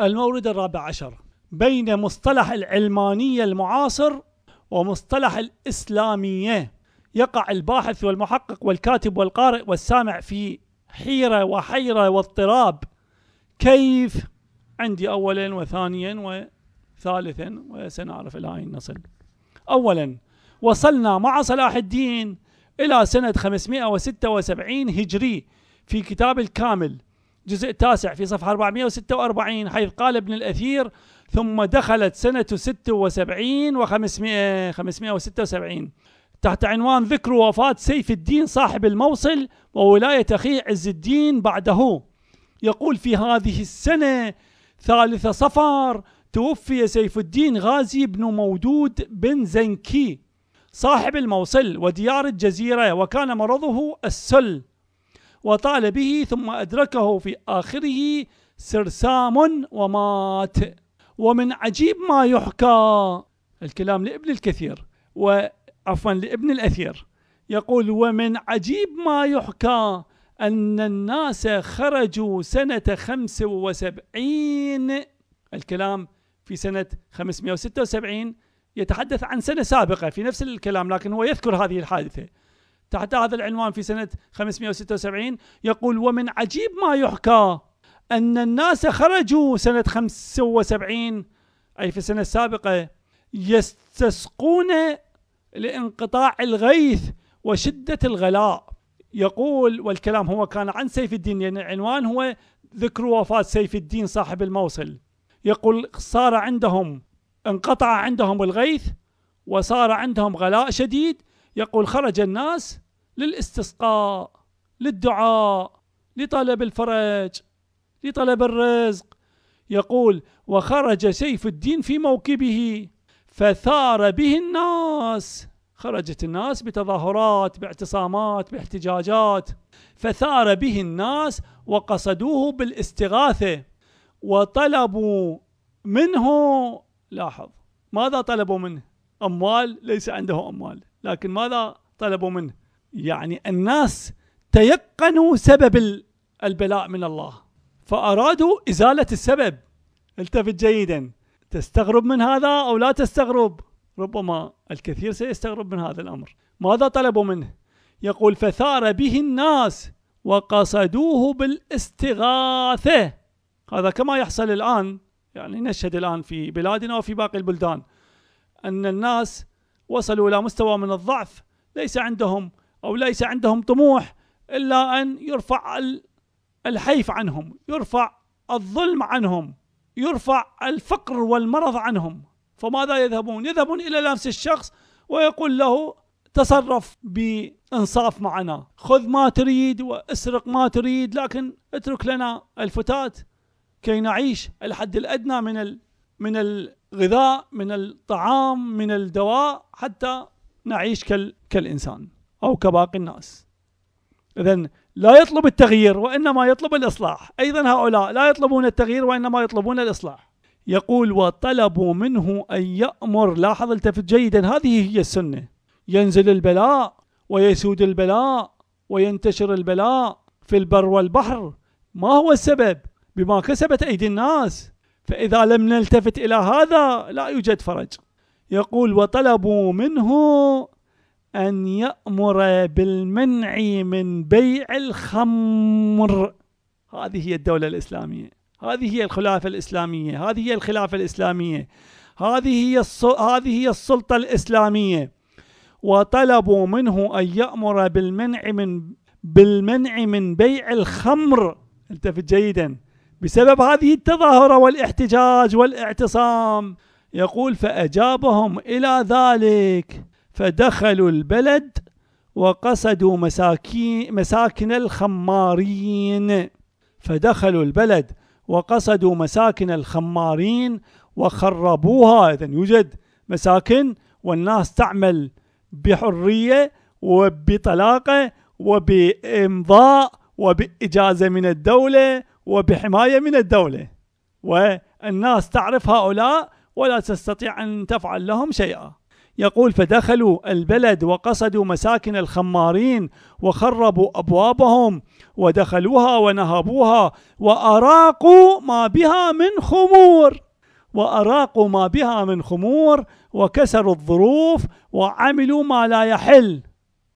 المورد الرابع عشر بين مصطلح العلمانية المعاصر ومصطلح الإسلامية يقع الباحث والمحقق والكاتب والقارئ والسامع في حيرة وحيرة واضطراب كيف عندي أولا وثانيا وثالثا وسنعرف إلى أين نصل أولا وصلنا مع صلاح الدين إلى سنة 576 هجري في كتاب الكامل جزء تاسع في صفحة 446 حيث قال ابن الأثير ثم دخلت سنة 76 و500 576 تحت عنوان ذكر وفاة سيف الدين صاحب الموصل وولاية أخيه عز الدين بعده يقول في هذه السنة ثالث صفر توفي سيف الدين غازي بن مودود بن زنكي صاحب الموصل وديار الجزيرة وكان مرضه السل وطال به ثم أدركه في آخره سرسام ومات ومن عجيب ما يحكى الكلام لابن الكثير وعفوا لابن الأثير يقول ومن عجيب ما يحكى أن الناس خرجوا سنة 75 الكلام في سنة 576 يتحدث عن سنة سابقة في نفس الكلام لكن هو يذكر هذه الحادثة تحت هذا العنوان في سنة 576 يقول ومن عجيب ما يحكى أن الناس خرجوا سنة 75 أي في السنة السابقة يستسقون لانقطاع الغيث وشدة الغلاء يقول والكلام هو كان عن سيف الدين يعني العنوان هو ذكر وفاة سيف الدين صاحب الموصل يقول صار عندهم انقطع عندهم الغيث وصار عندهم غلاء شديد يقول خرج الناس للاستسقاء للدعاء لطلب الفرج لطلب الرزق يقول وخرج سيف الدين في موكبه فثار به الناس خرجت الناس بتظاهرات باعتصامات باحتجاجات فثار به الناس وقصدوه بالاستغاثه وطلبوا منه لاحظ ماذا طلبوا منه؟ اموال ليس عنده اموال لكن ماذا طلبوا منه؟ يعني الناس تيقنوا سبب البلاء من الله فأرادوا إزالة السبب التفت جيدا تستغرب من هذا أو لا تستغرب ربما الكثير سيستغرب من هذا الأمر ماذا طلبوا منه يقول فثار به الناس وقصدوه بالاستغاثة هذا كما يحصل الآن يعني نشهد الآن في بلادنا وفي باقي البلدان أن الناس وصلوا إلى مستوى من الضعف ليس عندهم أو ليس عندهم طموح إلا أن يرفع الحيف عنهم يرفع الظلم عنهم يرفع الفقر والمرض عنهم فماذا يذهبون يذهبون إلى نفس الشخص ويقول له تصرف بإنصاف معنا خذ ما تريد واسرق ما تريد لكن اترك لنا الفتاة كي نعيش الحد الأدنى من ال من الغذاء من الطعام من الدواء حتى نعيش كال كالإنسان أو كباقي الناس إذا لا يطلب التغيير وإنما يطلب الإصلاح أيضا هؤلاء لا يطلبون التغيير وإنما يطلبون الإصلاح يقول وطلبوا منه أن يأمر لاحظ التفت جيدا هذه هي السنة ينزل البلاء ويسود البلاء وينتشر البلاء في البر والبحر ما هو السبب بما كسبت أيدي الناس فإذا لم نلتفت إلى هذا لا يوجد فرج يقول وطلبوا منه أن يأمر بالمنع من بيع الخمر هذه هي الدولة الإسلامية هذه هي الخلافة الإسلامية هذه هي الخلافة الإسلامية هذه هي هذه هي السلطة الإسلامية وطلبوا منه أن يأمر بالمنع من بالمنع من بيع الخمر التفت جيدا بسبب هذه التظاهرة والاحتجاج والاعتصام يقول فأجابهم إلى ذلك فدخلوا البلد وقصدوا مساكين مساكن الخمارين فدخلوا البلد وقصدوا مساكن الخمارين وخربوها إذا يوجد مساكن والناس تعمل بحرية وبطلاقة وبإمضاء وبإجازة من الدولة وبحماية من الدولة والناس تعرف هؤلاء ولا تستطيع أن تفعل لهم شيئا يقول فدخلوا البلد وقصدوا مساكن الخمارين وخربوا أبوابهم ودخلوها ونهبوها وأراقوا ما بها من خمور وأراقوا ما بها من خمور وكسروا الظروف وعملوا ما لا يحل